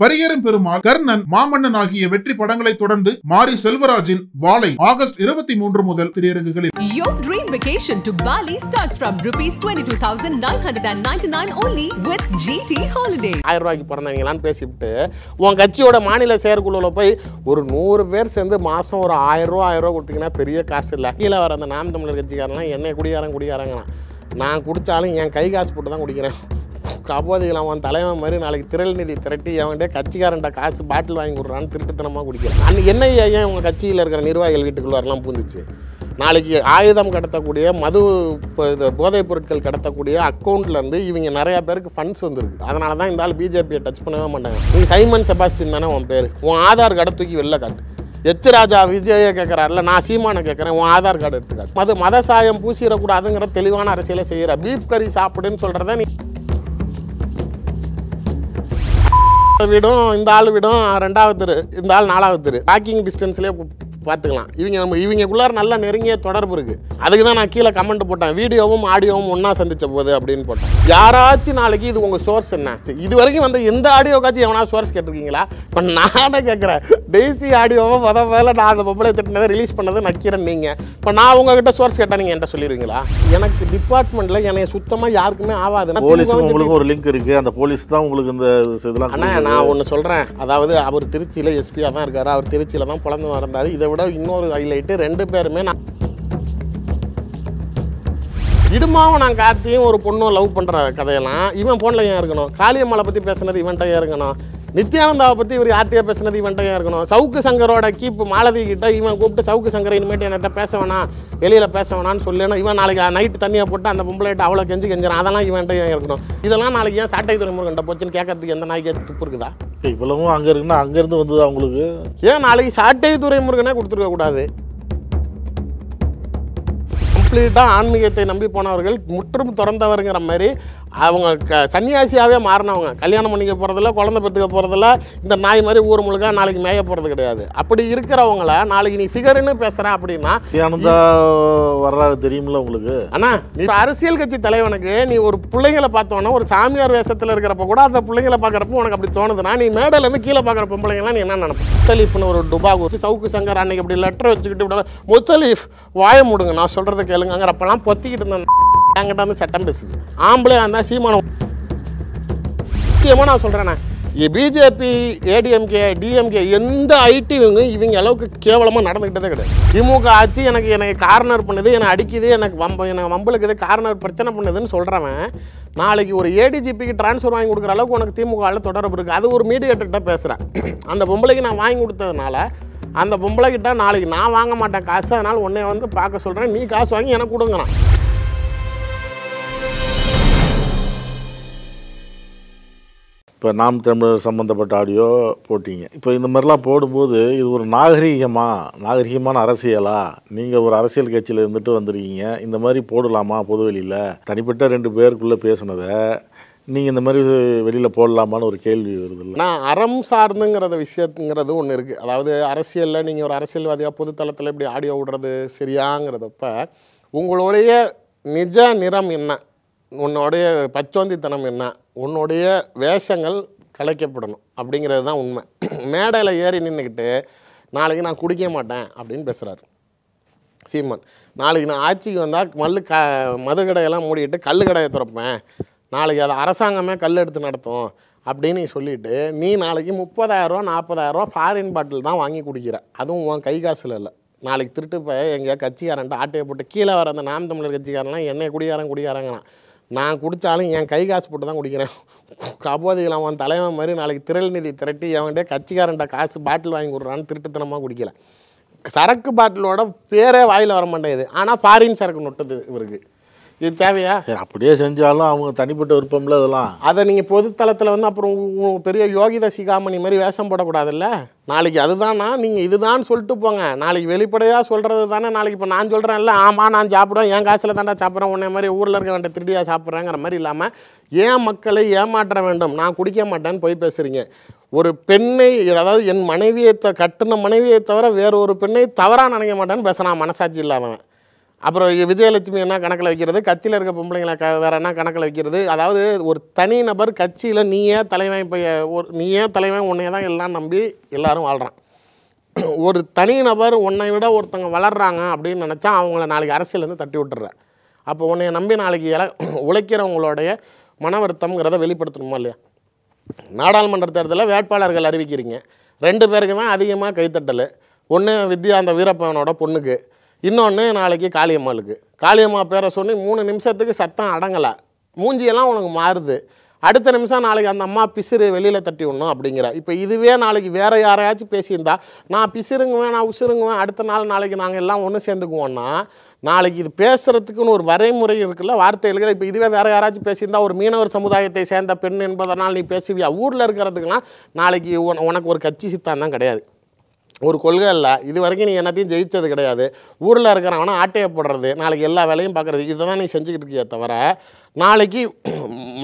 பரியேறும் பெருமாள் கர்ணன் மாமன்னன் ஆகிய வெற்றி படங்களை தொடர்ந்து மாரி செல்வராஜின் வாளை ஆகஸ்ட் இருபத்தி மூன்று முதல் திரையரங்குகளில் Your dream vacation to Bali starts from rupees 22,999 only with GT Holiday. ஆயிரம் ரூபாய்க்கு பிறந்தவங்களான்னு பேசிவிட்டு உன் கட்சியோட மாநில செயற்குழுவில் போய் ஒரு நூறு பேர் சேர்ந்து மாதம் ஒரு ஆயிரம் ரூபா ஆயிரம் ரூபா கொடுத்தீங்கன்னா பெரிய காசு இல்லை கீழே வர அந்த நாம் தமிழர் கட்சிக்காரன்லாம் என்னை குடியாரன் குடியாரங்கிறான் நான் குடித்தாலும் என் கை காசு போட்டு தான் குடிக்கிறேன் கபோதிகள் அவன் தலைவன் மாதிரி நாளைக்கு திரள் நிதி திரட்டி அவன்கிட்ட கட்சிக்காரன்ட்ட காசு பாட்டில் வாங்கி கொடுறான்னு திருட்டுத்தனமாக குடிக்கிறான் அன்னைக்கு என்ன ஏன் உங்கள் கட்சியில் இருக்கிற நிர்வாகிகள் வீட்டுக்குள்ளாரெலாம் பூந்துச்சு நாளைக்கு ஆயுதம் கடத்தக்கூடிய மது இது போதைப் பொருட்கள் கடத்தக்கூடிய அக்கௌண்ட்லேருந்து இவங்க நிறையா பேருக்கு ஃபண்ட்ஸ் வந்துருக்கு அதனால தான் இந்த ஆள் பிஜேபியை டச் பண்ணவே மாட்டாங்க நீ சைமன் செபாஸ்டின் தானே உன் பேர் உன் ஆதார் கார்டை தூக்கி வெளில காட்டு எச் ராஜா விஜய கேட்குறாருல நான் சீமானை கேட்குறேன் உன் ஆதார் கார்டு எடுத்துக்காட்டு மது மத சாயம் பூசிடக்கூடாதுங்கிற தெளிவான அரசியலை செய்கிற பீஃப் கறி சாப்பிடுன்னு சொல்கிறத நீ வீடும் இந்த ஆள் வீடும் ரெண்டாவது தெரு இந்த ஆள் நாலாவது தெரு வாக்கிங் டிஸ்டன்ஸ்லேயே பார்த்துக்கலாம் இவங்க நம்ம இவங்கக்குள்ளார நல்லா நெருங்கிய தொடர்பு இருக்குது அதுக்கு தான் நான் கீழே கமெண்ட் போட்டேன் வீடியோவும் ஆடியோவும் ஒன்றா சந்திச்ச போது அப்படின்னு போட்டேன் யாராச்சும் நாளைக்கு இது உங்கள் சோர்ஸ் என்ன இது வரைக்கும் வந்து எந்த ஆடியோக்காச்சும் எவனா சோர்ஸ் கேட்டிருக்கீங்களா இப்போ நானே கேட்குறேன் டெய்ஸி ஆடியோவை முத முதல்ல நான் அந்த பொம்பளை திட்டினதை ரிலீஸ் பண்ணதை நக்கிறேன் நீங்கள் இப்போ நான் உங்ககிட்ட சோர்ஸ் கேட்டால் நீங்கள் என்கிட்ட சொல்லிடுவீங்களா எனக்கு டிபார்ட்மெண்ட்டில் என்னை சுத்தமாக யாருக்குமே ஆகாது போலீஸ் உங்களுக்கு ஒரு லிங்க் இருக்குது அந்த போலீஸ் தான் உங்களுக்கு இந்த இதெல்லாம் ஆனால் நான் ஒன்று சொல்கிறேன் அதாவது அவர் திருச்சியில் எஸ்பியாக தான் இருக்கார் அவர் திருச்சியில் தான் பிறந்து வந்தார் இதை விட இன்னொரு ஹைலைட்டு ரெண்டு பேருமே நான் இடுமாவும் நான் கார்த்தியும் ஒரு பொண்ணும் லவ் பண்ணுற கதையெல்லாம் இவன் ஃபோனில் ஏன் இருக்கணும் காளியம்மலை பற்றி பேசுனது இவன்கிட்ட ஏன் இருக்கணும் நித்யானந்தாவை பற்றி இவர் யார்கிட்டயே பேசுனது இவன்ட்டையாக இருக்கணும் சவுக்கு சங்கரோட கீப்பு மாலதி கிட்ட இவன் கூப்பிட்டு சவுக்கு சங்கரை இனிமேட்டு என்கிட்ட பேச வேணாம் வெளியில் பேச வேணான்னு சொல்லினா இவன் நாளைக்கு நைட்டு தண்ணியை போட்டு அந்த பொம்பளைட்டு அவ்வளோ கெஞ்சு கெஞ்சிடும் அதெல்லாம் இவன்ட்டையாக இருக்கணும் இதெல்லாம் நாளைக்கு ஏன் சாட்டை துறைமுருகன் கிட்ட போச்சுன்னு கேட்கறதுக்கு எந்த நாய்க்கு துப்பு இருக்குதா இவ்வளவும் அங்கே இருக்குன்னா அங்கேருந்து வந்தது அவங்களுக்கு ஏன் நாளைக்கு சாட்டை முருகனே கொடுத்துருக்க கூடாது கம்ப்ளீட்டாக ஆன்மீகத்தை நம்பி போனவர்கள் முற்றும் திறந்தவருங்கிற மாதிரி அவங்க க சன்னியாசியாகவே மாறினவங்க கல்யாணம் பண்ணிக்க போகிறதில்ல குழந்த பெற்றுக்க போகிறதில்ல இந்த நாய் மாதிரி ஊர் முழுக்க நாளைக்கு மேய போகிறது கிடையாது அப்படி இருக்கிறவங்கள நாளைக்கு நீ ஃபிகர்னு பேசுகிறேன் அப்படின்னா வர்றாரு தெரியுமில்ல உங்களுக்கு அண்ணா நீ அரசியல் கட்சி தலைவனுக்கு நீ ஒரு பிள்ளைங்களை பார்த்தோன்னா ஒரு சாமியார் வேஷத்தில் இருக்கிறப்ப கூட அந்த பிள்ளைங்களை பார்க்குறப்ப உனக்கு அப்படி தோணுதுன்னா நீ மேடையிலேருந்து கீழே பார்க்குற பொம்பளைங்களாம் நீ என்ன நினைப்ப முத்தலீஃப்னு ஒரு டுபா வச்சு சவுக்கு சங்கர் அன்னைக்கு அப்படி லெட்டர் வச்சுக்கிட்டு இப்படி முத்தலீஃப் வாய முடுங்க நான் சொல்கிறத கேளுங்கிறப்பெல்லாம் பொத்திக்கிட்டு இருந்தேன் என்கிட்ட சட்டம் பேசுது ஆம்பளையாக இருந்தால் சீமானம் முக்கியமாக நான் சொல்கிறேண்ணே பிஜேபி ஏடிஎம்கே டிஎம்கே எந்த ஐடி இவங்க அளவுக்கு கேவலமாக நடந்துக்கிட்டதே கிடையாது திமுக ஆட்சி எனக்கு எனக்கு கார்னர் பண்ணுது என்னை அடிக்குது எனக்கு வம்ப எனக்கு இது கார்னர் பிரச்சனை பண்ணுதுன்னு சொல்கிறவன் நாளைக்கு ஒரு ஏடிஜிபிக்கு ட்ரான்ஸ்ஃபர் வாங்கி கொடுக்குற அளவுக்கு உனக்கு திமுகவில் தொடர்பு இருக்குது அது ஒரு மீடியேட்டர்கிட்ட பேசுகிறேன் அந்த பொம்பளைக்கு நான் வாங்கி கொடுத்ததுனால அந்த பொம்பளைக்கிட்ட நாளைக்கு நான் வாங்க மாட்டேன் காசு அதனால் உன்னை வந்து பார்க்க சொல்கிறேன் நீ காசு வாங்கி எனக்கு கொடுங்கண்ணா இப்போ நாம் தமிழர் சம்மந்தப்பட்ட ஆடியோ போட்டிங்க இப்போ இந்த மாதிரிலாம் போடும்போது இது ஒரு நாகரீகமாக நாகரீகமான அரசியலா நீங்கள் ஒரு அரசியல் கட்சியில் இருந்துட்டு வந்திருக்கீங்க இந்த மாதிரி போடலாமா பொதுவெளியில் தனிப்பட்ட ரெண்டு பேருக்குள்ளே பேசுனதை நீங்கள் இந்த மாதிரி வெளியில் போடலாமான்னு ஒரு கேள்வி வருது இல்லை நான் அறம் சார்ந்துங்கிறத விஷயத்துங்கிறது ஒன்று இருக்குது அதாவது அரசியலில் நீங்கள் ஒரு அரசியல்வாதியாக பொது தளத்தில் இப்படி ஆடியோ விடுறது சரியாங்கிறதப்ப உங்களுடைய நிஜ நிறம் என்ன உன்னுடைய பச்சோந்தித்தனம் என்ன உன்னுடைய வேஷங்கள் கலைக்கப்படணும் அப்படிங்கிறது தான் உண்மை மேடையில் ஏறி நின்றுக்கிட்டு நாளைக்கு நான் குடிக்க மாட்டேன் அப்படின்னு பேசுகிறாரு சீமான் நாளைக்கு நான் ஆட்சிக்கு வந்தால் மல்லு க மது கடையெல்லாம் மூடிட்டு கல் கடையை திறப்பேன் நாளைக்கு அதை அரசாங்கமே கல் எடுத்து நடத்தும் அப்படின்னு சொல்லிவிட்டு நீ நாளைக்கு முப்பதாயிரரூவா நாற்பதாயிரரூவா ஃபாரின் பாட்டில் தான் வாங்கி குடிக்கிற அதுவும் உன் கை காசில் இல்லை நாளைக்கு திருட்டு போய் எங்கள் கட்சிக்காரன்ட்டு ஆட்டையை போட்டு கீழே வர அந்த நாம் தமிழர் கட்சிக்காரன்லாம் என்னை குடியாரன் குடியாரங்கிறான் நான் குடித்தாலும் என் கை காசு போட்டு தான் குடிக்கிறேன் கபோதிகள் அவன் தலைவன் மாதிரி நாளைக்கு திரள் நிதி திரட்டி அவன்கிட்ட கட்சிக்காரன்ட்ட காசு பாட்டில் வாங்கி கொடுறான்னு திருட்டுத்தனமாக குடிக்கலை சரக்கு பாட்டிலோட பேரே வாயில் வர மாட்டேங்குது ஆனால் ஃபாரின் சரக்கு நொட்டது இவருக்கு இது தேவையா அப்படியே செஞ்சாலும் அவங்க தனிப்பட்ட விருப்பம்ல இதெல்லாம் அதை நீங்கள் பொது தளத்தில் வந்து அப்புறம் பெரிய யோகிதா சிகாமணி மாதிரி வேஷம் போடக்கூடாதுல்ல நாளைக்கு அதுதானா நீங்கள் இதுதான் சொல்லிட்டு போங்க நாளைக்கு வெளிப்படையாக சொல்கிறது தானே நாளைக்கு இப்போ நான் இல்லை ஆமாம் நான் சாப்பிடுவேன் என் காசில் தாண்டா சாப்பிட்றேன் உன்ன மாதிரி ஊரில் இருக்க வேண்டிய திருடியாக சாப்பிட்றேங்கிற மாதிரி இல்லாமல் ஏன் மக்களை ஏமாற்ற வேண்டும் நான் குடிக்க மாட்டேன்னு போய் பேசுகிறீங்க ஒரு பெண்ணை அதாவது என் மனைவியை த கட்டின மனைவியை தவிர வேறு ஒரு பெண்ணை தவறாக நினைக்க மாட்டேன்னு பேசுகிறான் மனசாட்சி இல்லாதவன் அப்புறம் விஜயலட்சுமி என்ன கணக்கில் வைக்கிறது கட்சியில் இருக்க பொம்பளைங்களை க வேறு என்ன கணக்கில் வைக்கிறது அதாவது ஒரு தனி நபர் கட்சியில் நீயே தலைவன் இப்போ ஒரு நீயே தலைவன் உன்னையே தான் எல்லாம் நம்பி எல்லோரும் வாழ்கிறான் ஒரு தனி நபர் உன்னை விட ஒருத்தங்க வளர்கிறாங்க அப்படின்னு நினச்சா அவங்கள நாளைக்கு அரசியலேருந்து தட்டி விட்டுற அப்போ உன்னைய நம்பி நாளைக்கு இல உழைக்கிறவங்களுடைய மன வருத்தம்ங்கிறத வெளிப்படுத்தணுமா இல்லையா நாடாளுமன்ற தேர்தலில் வேட்பாளர்கள் அறிவிக்கிறீங்க ரெண்டு பேருக்கு தான் அதிகமாக கைத்தட்டல் ஒன்று வித்யா அந்த வீரப்பவனோட பொண்ணுக்கு இன்னொன்று நாளைக்கு காளியம்மாளுக்கு காளியம்மா பேரை சொல்லி மூணு நிமிஷத்துக்கு சத்தம் அடங்கலை மூஞ்சியெல்லாம் உனக்கு மாறுது அடுத்த நிமிஷம் நாளைக்கு அந்த அம்மா பிசிறு வெளியில் தட்டி விடணும் அப்படிங்கிற இப்போ இதுவே நாளைக்கு வேறு யாரையாச்சும் பேசியிருந்தா நான் பிசிறுங்குவேன் நான் உசுருங்குவேன் அடுத்த நாள் நாளைக்கு நாங்கள் எல்லாம் ஒன்று சேர்ந்துக்குவோன்னா நாளைக்கு இது பேசுகிறதுக்குன்னு ஒரு வரைமுறை இருக்குல்ல வார்த்தை எழுதுகிற இப்போ இதுவே வேறு யாராச்சும் பேசியிருந்தா ஒரு மீனவர் சமுதாயத்தை சேர்ந்த பெண் என்பதனால் நீ பேசுவியா ஊரில் இருக்கிறதுக்குலாம் நாளைக்கு உனக்கு ஒரு கட்சி சித்தம் தான் கிடையாது ஒரு கொள்கை இல்லை இது வரைக்கும் நீ என்னத்தையும் ஜெயித்தது கிடையாது ஊரில் இருக்கிறவனா ஆட்டையை போடுறது நாளைக்கு எல்லா வேலையும் பார்க்குறது இதை தான் நீ செஞ்சுக்கிட்டு இருக்கிய தவிர நாளைக்கு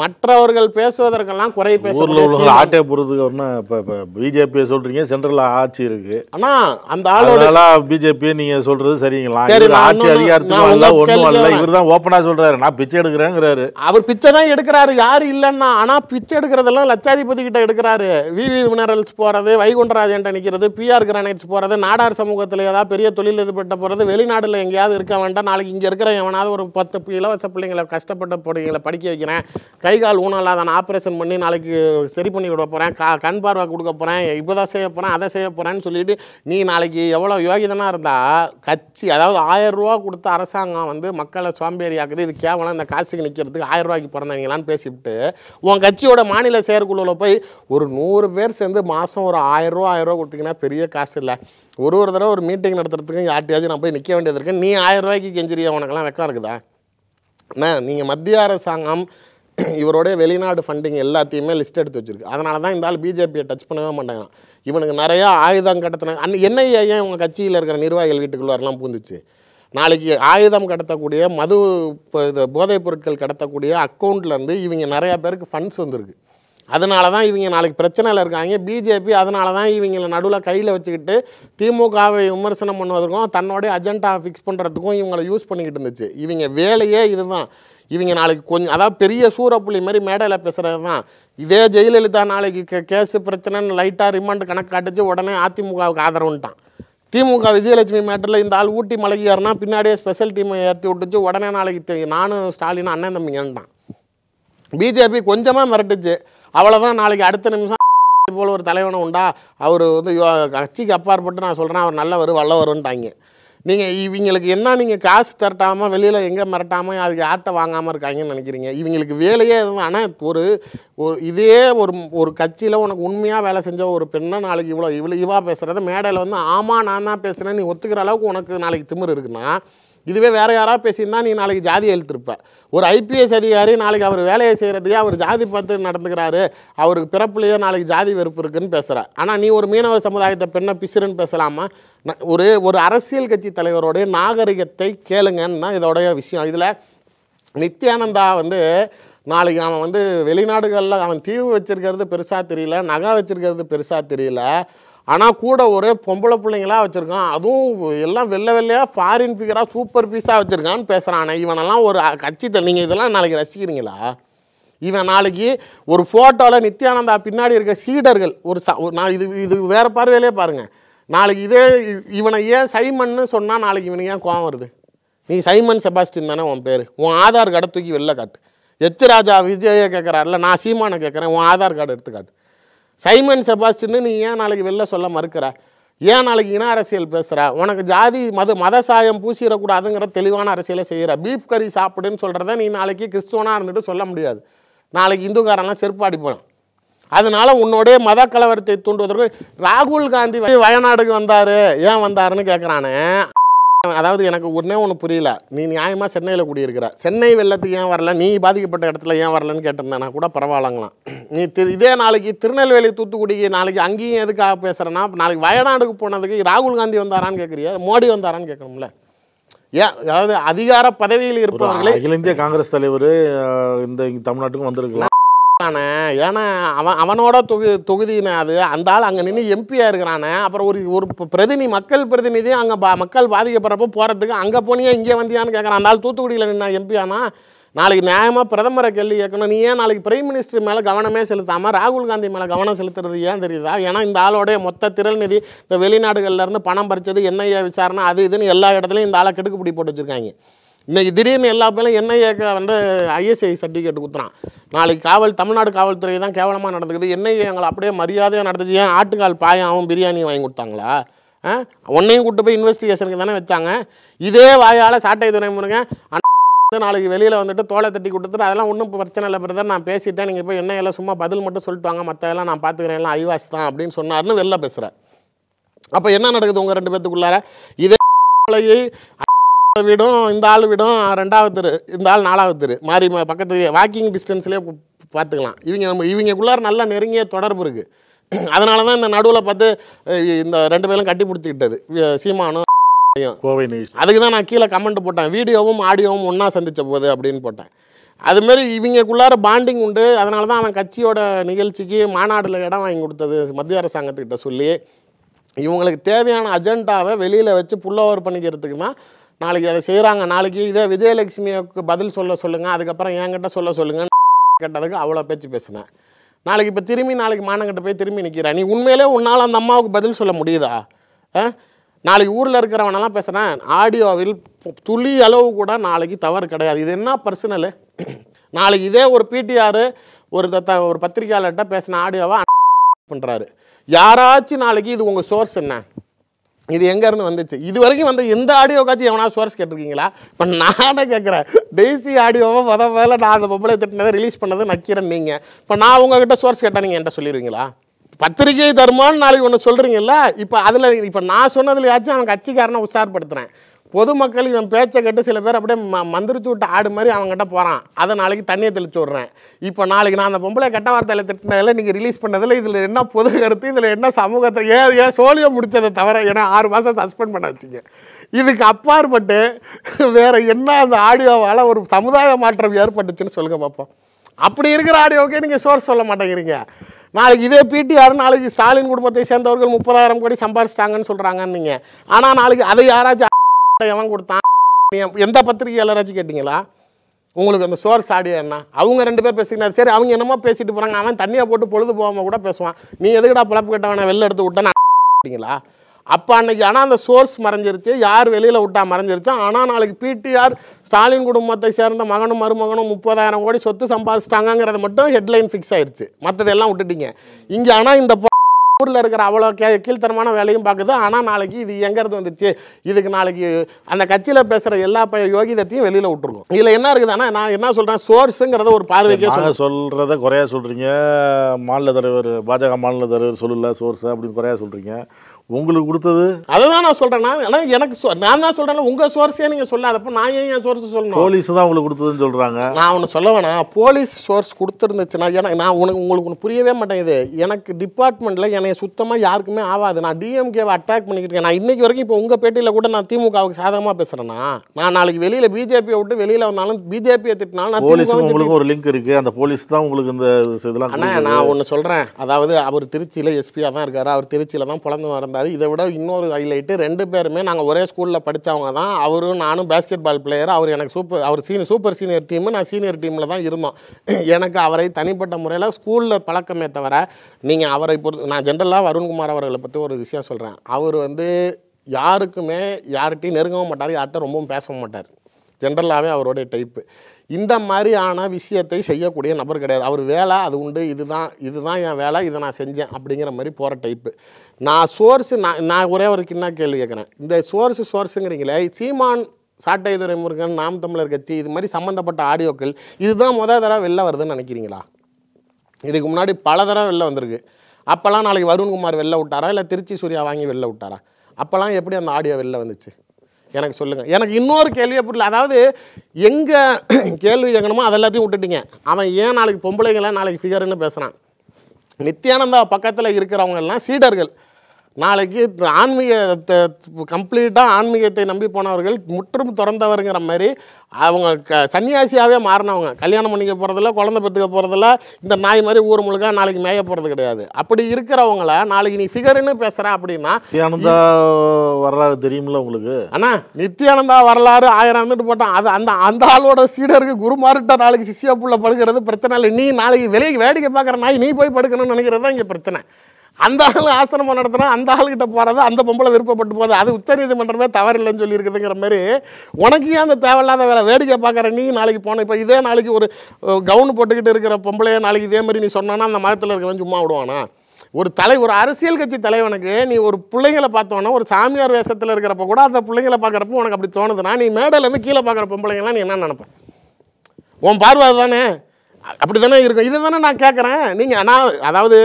மற்றவர்கள் பேசுவதற்கெல்லாம் குறை பேசுவது ஆட்டே போகிறதுக்குன்னா இப்போ இப்போ பிஜேபி சொல்கிறீங்க சென்ட்ரல் ஆட்சி இருக்குது ஆனால் அந்த ஆளுநர் பிஜேபி நீங்கள் சொல்கிறது சரிங்களா சரி ஆட்சி அதிகாரத்துக்கு ஒன்றும் இவர் தான் ஓப்பனாக சொல்கிறாரு நான் பிச்சை எடுக்கிறேங்கிறாரு அவர் பிச்சை தான் எடுக்கிறாரு யார் இல்லைன்னா ஆனால் பிச்சை எடுக்கிறதெல்லாம் லட்சாதிபதி கிட்ட எடுக்கிறாரு விவி மினரல்ஸ் போகிறது வைகுண்டராஜன்ட்ட நிற்கிறது பிஆர் கிரானைட்ஸ் போகிறது நாடார் சமூகத்தில் ஏதாவது பெரிய தொழில் இதுபட்ட போகிறது வெளிநாடுல எங்கேயாவது இருக்க வேண்டாம் நாளைக்கு இங்கே இருக்கிற எவனாவது ஒரு பத்து இலவச பிள்ளைங்களை கஷ்டப்பட்ட பிள்ளைங்களை படிக்க வைக்கிறேன் கை கால் இல்லாத நான் ஆப்ரேஷன் பண்ணி நாளைக்கு சரி பண்ணி விட போகிறேன் கா கண் பார்வை கொடுக்க போகிறேன் இப்போ தான் செய்ய போகிறேன் அதை செய்ய போகிறேன்னு சொல்லிட்டு நீ நாளைக்கு எவ்வளோ யோகிதனாக இருந்தால் கட்சி அதாவது ஆயரூவா கொடுத்த அரசாங்கம் வந்து மக்களை சோம்பேறியாக்குது இது கேவலம் இந்த காசுக்கு நிற்கிறதுக்கு ஆயரூவாய்க்கு பிறந்தவங்களான்னு பேசிவிட்டு உன் கட்சியோட மாநில செயற்குழுவில் போய் ஒரு நூறு பேர் சேர்ந்து மாதம் ஒரு ஆயரூவா ஆயரூவா கொடுத்தீங்கன்னா பெரிய காசு இல்லை ஒரு ஒரு தடவை ஒரு மீட்டிங் நடத்துறதுக்கும் யார்ட்டையாச்சும் நான் போய் நிற்க வேண்டியது இருக்கு நீ ரூபாய்க்கு கெஞ்சிரியா உனக்கெல்லாம் வெக்கம் இருக்குதா என்ன நீங்கள் மத்திய அரசாங்கம் இவரோடைய வெளிநாடு ஃபண்டிங் எல்லாத்தையுமே லிஸ்ட் எடுத்து வச்சிருக்கு அதனால தான் இந்த ஆள் பிஜேபியை டச் பண்ணவே மாட்டாங்க இவனுக்கு நிறையா ஆயுதம் கடத்தின அந்த என்ஐஏ ஏன் இவங்க கட்சியில் இருக்கிற நிர்வாகிகள் வீட்டுக்குள்ளாரெலாம் பூந்துச்சு நாளைக்கு ஆயுதம் கடத்தக்கூடிய மது இது போதைப் பொருட்கள் கடத்தக்கூடிய அக்கௌண்ட்லேருந்து இவங்க நிறையா பேருக்கு ஃபண்ட்ஸ் வந்திருக்கு அதனால தான் இவங்க நாளைக்கு பிரச்சனையில் இருக்காங்க பிஜேபி அதனால தான் இவங்களை நடுவில் கையில் வச்சுக்கிட்டு திமுகவை விமர்சனம் பண்ணுவதற்கும் தன்னோடைய அஜெண்டா ஃபிக்ஸ் பண்ணுறதுக்கும் இவங்களை யூஸ் பண்ணிக்கிட்டு இருந்துச்சு இவங்க வேலையே இதுதான் இவங்க நாளைக்கு கொஞ்சம் அதாவது பெரிய சூறப்புள்ளி மாதிரி மேடையில் பேசுகிறது தான் இதே ஜெயலலிதா நாளைக்கு கே கேஸு பிரச்சனைன்னு லைட்டாக ரிமாண்ட் கணக்கு காட்டுச்சு உடனே அதிமுகவுக்கு ஆதரவுன்ட்டான் திமுக விஜயலட்சுமி மேட்டரில் இந்த ஆள் ஊட்டி மலகியாருனா பின்னாடியே ஸ்பெஷல் டீமை ஏற்றி விட்டுச்சு உடனே நாளைக்கு நானும் ஸ்டாலின் அண்ணன் தம்பிங்கன்ட்டான் பிஜேபி கொஞ்சமாக மிரட்டுச்சு அவ்வளோதான் நாளைக்கு அடுத்த நிமிஷம் போல் ஒரு தலைவனை உண்டா அவர் வந்து கட்சிக்கு அப்பாற்பட்டு நான் சொல்கிறேன் அவர் நல்லவர் வல்லவருன்ட்டாங்க நீங்கள் இவங்களுக்கு என்ன நீங்கள் காசு திரட்டாமல் வெளியில் எங்கே மிரட்டாமல் அதுக்கு யார்கிட்ட வாங்காமல் இருக்காங்கன்னு நினைக்கிறீங்க இவங்களுக்கு வேலையே ஆனால் ஒரு ஒரு இதே ஒரு ஒரு கட்சியில் உனக்கு உண்மையாக வேலை செஞ்ச ஒரு பெண்ணை நாளைக்கு இவ்வளோ இவ்வளோ இவா பேசுகிறத மேடையில் வந்து ஆமாம் நான் தான் பேசுகிறேன் நீ ஒத்துக்கிற அளவுக்கு உனக்கு நாளைக்கு திமிர் இருக்குன்னா இதுவே வேறு யாராவது பேசியிருந்தால் நீ நாளைக்கு ஜாதி எழுத்துருப்ப ஒரு ஐபிஎஸ் அதிகாரி நாளைக்கு அவர் வேலையை செய்கிறதையே அவர் ஜாதி பார்த்து நடந்துக்கிறாரு அவருக்கு பிறப்புலேயே நாளைக்கு ஜாதி வெறுப்பு இருக்குன்னு பேசுகிற ஆனால் நீ ஒரு மீனவ சமுதாயத்தை பெண்ணை பிசுறுன்னு பேசலாமா ஒரு ஒரு அரசியல் கட்சி தலைவருடைய நாகரிகத்தை கேளுங்கன்னு தான் இதோடைய விஷயம் இதில் நித்யானந்தா வந்து நாளைக்கு அவன் வந்து வெளிநாடுகளில் அவன் தீவு வச்சுருக்கிறது பெருசாக தெரியல நகை வச்சுருக்கிறது பெருசாக தெரியல ஆனால் கூட ஒரு பொம்பளை பிள்ளைங்களாக வச்சுருக்கான் அதுவும் எல்லாம் வெள்ளை வெள்ளையாக ஃபாரின் ஃபிகராக சூப்பர் பீஸாக வச்சுருக்கான்னு பேசுகிறான் இவனெல்லாம் ஒரு கட்சி நீங்கள் இதெல்லாம் நாளைக்கு ரசிக்கிறீங்களா இவன் நாளைக்கு ஒரு ஃபோட்டோவில் நித்யானந்தா பின்னாடி இருக்க சீடர்கள் ஒரு ச நான் இது இது வேறு பார்வையிலே பாருங்கள் நாளைக்கு இதே இவனை ஏன் சைமன்னு சொன்னால் நாளைக்கு இவனை ஏன் கோவம் வருது நீ சைமன் செபாஸ்டின் தானே உன் பேர் உன் ஆதார் கார்டை தூக்கி வெளில காட்டு எச் ராஜா விஜய கேட்குறாருல நான் சீமானை கேட்குறேன் உன் ஆதார் கார்டு எடுத்து காட்டு சைமன் செபாஸ்டின்னு நீ ஏன் நாளைக்கு வெளில சொல்ல மறுக்கிற ஏன் நாளைக்கு இன அரசியல் பேசுகிற உனக்கு ஜாதி மத மத சாயம் பூசிடக்கூடாதுங்கிற தெளிவான அரசியலை செய்கிற பீஃப் கறி சாப்பிடுன்னு சொல்கிறத நீ நாளைக்கு கிறிஸ்துவனாக இருந்துட்டு சொல்ல முடியாது நாளைக்கு இந்துக்காரெல்லாம் செருப்பு அடிப்பான் அதனால உன்னோடைய மத கலவரத்தை தூண்டுவதற்கு ராகுல் காந்தி வயநாடுக்கு வந்தார் ஏன் வந்தாருன்னு கேட்குறானே அதாவது எனக்கு ஒன்றே ஒன்று புரியல நீ நியாயமாக சென்னையில் குடியிருக்கிற சென்னை வெள்ளத்துக்கு ஏன் வரல நீ பாதிக்கப்பட்ட இடத்துல ஏன் வரலன்னு கேட்டிருந்தேன் கூட பரவாயில்லங்களாம் நீ திரு இதே நாளைக்கு திருநெல்வேலி தூத்துக்குடிக்கு நாளைக்கு அங்கேயும் எதுக்காக பேசுகிறேன்னா நாளைக்கு வயநாடுக்கு போனதுக்கு ராகுல் காந்தி வந்தாரான்னு கேட்குறியா மோடி வந்தாரான்னு கேட்கணும்ல ஏன் அதாவது அதிகார பதவியில் இருப்பவர்களே அகில இந்திய காங்கிரஸ் தலைவர் இந்த தமிழ்நாட்டுக்கும் வந்திருக்கலாம் மாட்டானே ஏன்னா அவன் அவனோட தொகு தொகுதினா அது அந்த ஆள் அங்கே நின்று எம்பியாக இருக்கிறானே அப்புறம் ஒரு ஒரு பிரதிநிதி மக்கள் பிரதிநிதி அங்கே பா மக்கள் பாதிக்கப்படுறப்போ போகிறதுக்கு அங்கே போனியா இங்கே வந்தியான்னு கேட்குறான் அந்த ஆள் தூத்துக்குடியில் நின்னா எம்பியானா நாளைக்கு நியாயமாக பிரதமரை கேள்வி கேட்கணும் நீ ஏன் நாளைக்கு பிரைம் மினிஸ்டர் மேலே கவனமே செலுத்தாமல் ராகுல் காந்தி மேலே கவனம் செலுத்துறது ஏன் தெரியுதா ஏன்னா இந்த ஆளோடைய மொத்த திரள் நிதி இந்த வெளிநாடுகள்லேருந்து பணம் பறிச்சது என்ஐஏ விசாரணை அது இதுன்னு எல்லா இடத்துலையும் இந்த ஆளை கெடுக்குப்பிடி போட்டு வச்சுருக்காங்க இன்றைக்கி திடீர்னு எல்லா பேரும் என்ஐஏக்கு வந்து ஐஎஸ்ஐ சர்டிஃபிகேட் கொடுத்துறான் நாளைக்கு காவல் தமிழ்நாடு காவல்துறை தான் கேவலமாக நடந்துக்குது என்ஐஏ எங்களை அப்படியே மரியாதையாக நடந்துச்சு ஏன் ஆட்டுக்கால் பாயாவும் பிரியாணியும் வாங்கி கொடுத்தாங்களா ஒன்னையும் கூட்டு போய் இன்வெஸ்டிகேஷனுக்கு தானே வச்சாங்க இதே வாயால் சாட்டை துணை முருகன் நாளைக்கு வெளியில் வந்துட்டு தோலை தட்டி கொடுத்துட்டு அதெல்லாம் ஒன்றும் பிரச்சனை இல்லை பிரதர் நான் பேசிட்டேன் நீங்கள் போய் என்ன எல்லாம் சும்மா பதில் மட்டும் சொல்லிட்டு வாங்க மற்றதெல்லாம் நான் பார்த்துக்கிறேன் எல்லாம் ஐவாஸ் தான் அப்படின்னு சொன்னார்னு வெளில பேசுகிறேன் அப்போ என்ன நடக்குது உங்கள் ரெண்டு பேத்துக்குள்ளார இதே வீடும் இந்த ஆள் வீடும் ரெண்டாவது தெரு இந்த ஆள் நாலாவது தெரு மாறி பக்கத்து வாக்கிங் டிஸ்டன்ஸ்லேயே பார்த்துக்கலாம் இவங்க நம்ம இவங்கக்குள்ளார நல்லா நெருங்கிய தொடர்பு இருக்குது அதனால தான் இந்த நடுவில் பார்த்து இந்த ரெண்டு பேரும் கட்டி பிடிச்சிக்கிட்டது சீமானும் கோவை நியூஸ் அதுக்கு தான் நான் கீழே கமெண்ட் போட்டேன் வீடியோவும் ஆடியோவும் ஒன்றா சந்தித்த போது அப்படின்னு போட்டேன் அதுமாரி இவங்கக்குள்ளார பாண்டிங் உண்டு அதனால தான் அவன் கட்சியோட நிகழ்ச்சிக்கு மாநாடில் இடம் வாங்கி கொடுத்தது மத்திய அரசாங்கத்துக்கிட்ட சொல்லி இவங்களுக்கு தேவையான அஜெண்டாவை வெளியில் வச்சு புல்லோவர் பண்ணிக்கிறதுக்கு தான் நாளைக்கு அதை செய்கிறாங்க நாளைக்கு இதே விஜயலட்சுமிக்கு பதில் சொல்ல சொல்லுங்கள் அதுக்கப்புறம் என்கிட்ட சொல்ல சொல்லுங்கள் கேட்டதுக்கு அவ்வளோ பேச்சு பேசினேன் நாளைக்கு இப்போ திரும்பி நாளைக்கு மானங்கிட்ட போய் திரும்பி நிற்கிறேன் நீ உண்மையிலே உன்னால் அந்த அம்மாவுக்கு பதில் சொல்ல முடியுதா நாளைக்கு ஊரில் இருக்கிறவனெல்லாம் பேசுகிறேன் ஆடியோவில் துளி அளவு கூட நாளைக்கு தவறு கிடையாது இது என்ன பர்சனலு நாளைக்கு இதே ஒரு பிடிஆர் ஒரு த ஒரு பத்திரிகையாளர்கிட்ட பேசின ஆடியோவை பண்ணுறாரு யாராச்சும் நாளைக்கு இது உங்கள் சோர்ஸ் என்ன இது எங்கேருந்து வந்துச்சு இது வரைக்கும் வந்து எந்த ஆடியோ காட்சி எவனா சோர்ஸ் கேட்டிருக்கீங்களா இப்போ நானே கேட்குறேன் டெய்ஸி ஆடியோவை முத முதல்ல நான் அந்த பொம்பளை திட்டினதை ரிலீஸ் பண்ணது நக்கிறேன் நீங்கள் இப்போ நான் உங்ககிட்ட சோர்ஸ் கேட்டால் நீங்கள் என்கிட்ட சொல்லிடுவீங்களா பத்திரிகை தருமான்னு நாளைக்கு ஒன்று சொல்கிறீங்கல்ல இப்போ அதில் இப்போ நான் சொன்னதுலையாச்சும் அவனுக்கு கட்சிக்காரனை உஷார்படுத்துகிறேன் பொதுமக்கள் இவன் பேச்சை கேட்டு சில பேர் அப்படியே ம மந்திரிச்சு விட்டு ஆடு மாதிரி அவங்ககிட்ட போகிறான் அதை நாளைக்கு தண்ணியை தெளிச்சு விட்றேன் இப்போ நாளைக்கு நான் அந்த பொம்பளை கெட்ட வார்த்தையில் திட்டினதில் நீங்கள் ரிலீஸ் பண்ணதில் இதில் என்ன பொது கருத்து இதில் என்ன சமூகத்தை ஏன் ஏன் சோழியை முடித்ததை தவிர ஏன்னா ஆறு மாதம் சஸ்பெண்ட் பண்ண வச்சுங்க இதுக்கு அப்பாற்பட்டு வேறு என்ன அந்த ஆடியோவால் ஒரு சமுதாய மாற்றம் ஏற்பட்டுச்சுன்னு சொல்லுங்கள் பார்ப்போம் அப்படி இருக்கிற ஆடியோக்கே நீங்கள் சோர்ஸ் சொல்ல மாட்டேங்கிறீங்க நாளைக்கு இதே பிடிஆர் நாளைக்கு ஸ்டாலின் குடும்பத்தை சேர்ந்தவர்கள் முப்பதாயிரம் கோடி சம்பாரிச்சிட்டாங்கன்னு சொல்கிறாங்கன்னு நீங்கள் ஆனால் நாளைக்கு அதை யாராச்சும் எல்லாம் கொடுத்தான் எந்த எல்லாராச்சும் கேட்டிங்களா உங்களுக்கு அந்த சோர்ஸ் சாடியா என்ன அவங்க ரெண்டு பேர் பேசிக்கினார் சரி அவங்க என்னமோ பேசிட்டு போகிறாங்க அவன் தண்ணியை போட்டு பொழுது போகாமல் கூட பேசுவான் நீ எதுக்கடா பிழப்பு கேட்டவன வெளில எடுத்து விட்டேன்னா அப்போ அன்றைக்கி ஆனால் அந்த சோர்ஸ் மறைஞ்சிருச்சு யார் வெளியில் விட்டா மறைஞ்சிருச்சு ஆனால் நாளைக்கு பிடிஆர் ஸ்டாலின் குடும்பத்தை சேர்ந்த மகனும் மருமகனும் முப்பதாயிரம் கோடி சொத்து சம்பாதிச்சிட்டாங்கிறத மட்டும் ஹெட்லைன் ஃபிக்ஸ் ஆயிடுச்சு மற்றதெல்லாம் விட்டுட்டீங்க இங்கே ஆனால் இந்த ஊரில் இருக்கிற அவ்வளோ கே கீழ்த்தரமான வேலையும் பார்க்குது ஆனால் நாளைக்கு இது எங்கேருந்து வந்துச்சு இதுக்கு நாளைக்கு அந்த கட்சியில் பேசுகிற எல்லா ப யோகிதத்தையும் வெளியில் விட்டுருக்கோம் இதில் என்ன இருக்குதுன்னா நான் என்ன சொல்கிறேன் சோர்ஸுங்கிறத ஒரு பார்வைக்கே சொல்ல சொல்கிறத குறையா சொல்கிறீங்க மாநில தலைவர் பாஜக மாநில தலைவர் சொல்லல சோர்ஸ் அப்படின்னு குறையா சொல்கிறீங்க உங்களுக்கு கொடுத்தது அதை தான் நான் சொல்கிறேன் நான் ஆனால் எனக்கு நான் தான் சொல்கிறேன் உங்கள் சோர்ஸே நீங்கள் சொல்லாதப்போ நான் ஏன் என் சோர்ஸ் சொல்லணும் போலீஸ் தான் உங்களுக்கு கொடுத்ததுன்னு சொல்கிறாங்க நான் ஒன்று சொல்ல வேணாம் போலீஸ் சோர்ஸ் கொடுத்துருந்துச்சுன்னா எனக்கு நான் உனக்கு உங்களுக்கு ஒன்று புரியவே மாட்டேங்குது எனக்கு டிபார்ட்மெண்ட்டில் என்னை சுத்தமாக யாருக்குமே ஆகாது நான் டிஎம்கேவை அட்டாக் பண்ணிக்கிட்டு நான் இன்றைக்கி வரைக்கும் இப்போ உங்கள் பேட்டியில் கூட நான் திமுகவுக்கு சாதகமாக பேசுகிறேன்னா நான் நாளைக்கு வெளியில் பிஜேபியை விட்டு வெளியில் வந்தாலும் பிஜேபியை திட்டினாலும் நான் போலீஸ் உங்களுக்கு ஒரு லிங்க் இருக்குது அந்த போலீஸ் தான் உங்களுக்கு இந்த இதெல்லாம் நான் ஒன்று சொல்கிறேன் அதாவது அவர் திருச்சியில் எஸ்பியாக தான் இருக்கார் அவர் திருச்சியில் தான் பிறந்து வந்தார் இருந்தார் இதை விட இன்னொரு ஹைலைட்டு ரெண்டு பேருமே நாங்கள் ஒரே ஸ்கூலில் படித்தவங்க தான் அவரும் நானும் பேஸ்கெட் பால் பிளேயர் அவர் எனக்கு சூப்பர் அவர் சீனி சூப்பர் சீனியர் டீமு நான் சீனியர் டீமில் தான் இருந்தோம் எனக்கு அவரை தனிப்பட்ட முறையில் ஸ்கூலில் பழக்கமே தவிர நீங்கள் அவரை பொறுத்து நான் ஜென்ரலாக வருண்குமார் அவர்களை பற்றி ஒரு விஷயம் சொல்கிறேன் அவர் வந்து யாருக்குமே யார்கிட்டையும் நெருங்கவும் மாட்டார் யார்கிட்ட ரொம்பவும் பேசவும் மாட்டார் ஜென்ரலாகவே அவரோடைய டைப்பு இந்த மாதிரியான விஷயத்தை செய்யக்கூடிய நபர் கிடையாது அவர் வேலை அது உண்டு இதுதான் இதுதான் என் வேலை இதை நான் செஞ்சேன் அப்படிங்கிற மாதிரி போகிற டைப்பு நான் சோர்ஸு நான் நான் ஒரே ஒரு கிண்ணா கேள்வி கேட்குறேன் இந்த சோர்ஸு சோர்ஸுங்கிறீங்களே சீமான் சாட்டை முருகன் நாம் தமிழர் கட்சி இது மாதிரி சம்மந்தப்பட்ட ஆடியோக்கள் இதுதான் முதல் தடவை வெளில வருதுன்னு நினைக்கிறீங்களா இதுக்கு முன்னாடி பல தடவை வெளில வந்திருக்கு அப்போல்லாம் நாளைக்கு வருண்குமார் வெளில விட்டாரா இல்லை திருச்சி சூர்யா வாங்கி வெளில விட்டாரா அப்போல்லாம் எப்படி அந்த ஆடியோ வெளில வந்துச்சு எனக்கு சொல்லுங்கள் எனக்கு இன்னொரு கேள்வியே புரியல அதாவது எங்கே கேள்வி கேட்கணுமோ அது எல்லாத்தையும் விட்டுட்டிங்க அவன் ஏன் நாளைக்கு பொம்பளைங்களாம் நாளைக்கு ஃபிகர்னு பேசுகிறான் நித்யானந்தா பக்கத்தில் இருக்கிறவங்க எல்லாம் சீடர்கள் நாளைக்கு ஆன்மீக கம்ப்ளீட்டாக ஆன்மீகத்தை நம்பி போனவர்கள் முற்றும் திறந்தவருங்கிற மாதிரி அவங்க க சன்னியாசியாகவே மாறினவங்க கல்யாணம் பண்ணிக்க போகிறதில்ல குழந்தை பெற்றுக்க போகிறதில்ல இந்த நாய் மாதிரி ஊர் முழுக்க நாளைக்கு மேய போகிறது கிடையாது அப்படி இருக்கிறவங்கள நாளைக்கு நீ ஃபிகர்னு பேசுகிற அப்படின்னா வரலாறு தெரியுமில்ல உங்களுக்கு ஆனால் நித்யானந்தா வரலாறு ஆயிரம் வந்துட்டு போட்டான் அது அந்த அந்த ஆளோட சீடருக்கு குருமாரிட்ட நாளைக்கு சிஷியா புள்ள படுக்கிறது பிரச்சனை இல்லை நீ நாளைக்கு வெளியே வேடிக்கை பார்க்குற நாய் நீ போய் படுக்கணும்னு நினைக்கிறது தான் இங்கே பிரச்சனை அந்த ஆள் ஆசிரமம் நடத்துனா அந்த ஆளுகிட்ட போகிறது அந்த பொம்பளை விருப்பப்பட்டு போகுது அது உச்சநீதிமன்றமே தவறு இல்லைன்னு சொல்லியிருக்குதுங்கிற மாதிரி உனக்கு ஏன் அந்த தேவையில்லாத வேலை வேடிக்கை பார்க்குற நீ நாளைக்கு போன இப்போ இதே நாளைக்கு ஒரு கவுன் போட்டுக்கிட்டு இருக்கிற பொம்பளையே நாளைக்கு இதே மாதிரி நீ சொன்னானா அந்த மதத்தில் இருக்கவன் சும்மா விடுவானா ஒரு தலை ஒரு அரசியல் கட்சி தலைவனுக்கு நீ ஒரு பிள்ளைங்களை பார்த்தோன்னா ஒரு சாமியார் வேஷத்தில் இருக்கிறப்ப கூட அந்த பிள்ளைங்களை பார்க்குறப்ப உனக்கு அப்படி தோணுதுன்னா நீ மேடையிலேருந்து கீழே பார்க்குற பொம்பளைங்கலாம் நீ என்ன நினைப்பேன் உன் பார்வை தானே அப்படி தானே இருக்கும் இதை தானே நான் கேட்குறேன் நீங்கள் ஆனால் அதாவது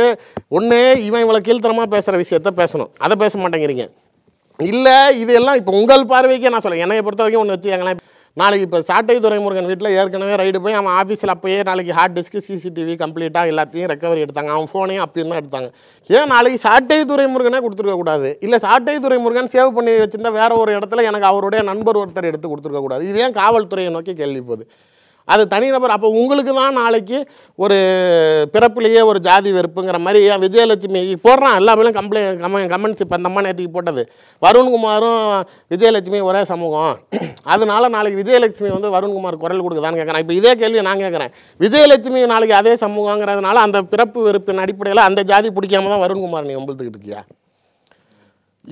ஒன்று இவன் இவ்வளோ கீழ்த்தரமாக பேசுகிற விஷயத்த பேசணும் அதை பேச மாட்டேங்கிறீங்க இல்லை இது எல்லாம் இப்போ உங்கள் பார்வைக்கே நான் சொல்கிறேன் என்னையை பொறுத்த வரைக்கும் ஒன்று வச்சுக்கங்களேன் நாளைக்கு இப்போ சாட்டை துறைமுருகன் வீட்டில் ஏற்கனவே ரைடு போய் அவன் ஆஃபீஸில் அப்போயே நாளைக்கு ஹார்ட் டிஸ்க்கு சிசிடிவி கம்ப்ளீட்டாக எல்லாத்தையும் ரெக்கவரி எடுத்தாங்க அவன் ஃபோனையும் அப்படி தான் எடுத்தாங்க ஏன் நாளைக்கு சாட்டை துறைமுருகனே கொடுத்துருக்கக்கூடாது இல்லை சாட்டை துறைமுருகன் சேவ் பண்ணி வச்சுருந்தா வேறு ஒரு இடத்துல எனக்கு அவருடைய நண்பர் ஒருத்தர் எடுத்து கொடுத்துருக்கக்கூடாது இது ஏன் காவல்துறையை நோக்கி கேள்வி போகுது அது தனிநபர் அப்போ உங்களுக்கு தான் நாளைக்கு ஒரு பிறப்புலேயே ஒரு ஜாதி வெறுப்புங்கிற மாதிரி ஏன் விஜயலட்சுமி போடுறான் எல்லாமே கம்ப்ளைண்ட் கம கமெண்ட்ஸ் இப்போ அந்த நேற்றுக்கு போட்டது வருண்குமாரும் விஜயலட்சுமி ஒரே சமூகம் அதனால நாளைக்கு விஜயலட்சுமி வந்து வருண்குமார் குரல் கொடுக்குதான்னு கேட்குறேன் இப்போ இதே கேள்வி நான் கேட்குறேன் விஜயலட்சுமி நாளைக்கு அதே சமூகங்கிறதுனால அந்த பிறப்பு வெறுப்பின் அடிப்படையில் அந்த ஜாதி பிடிக்காம தான் வருண்குமார் நீ ஒம்பதுக்கிட்டு இருக்கியா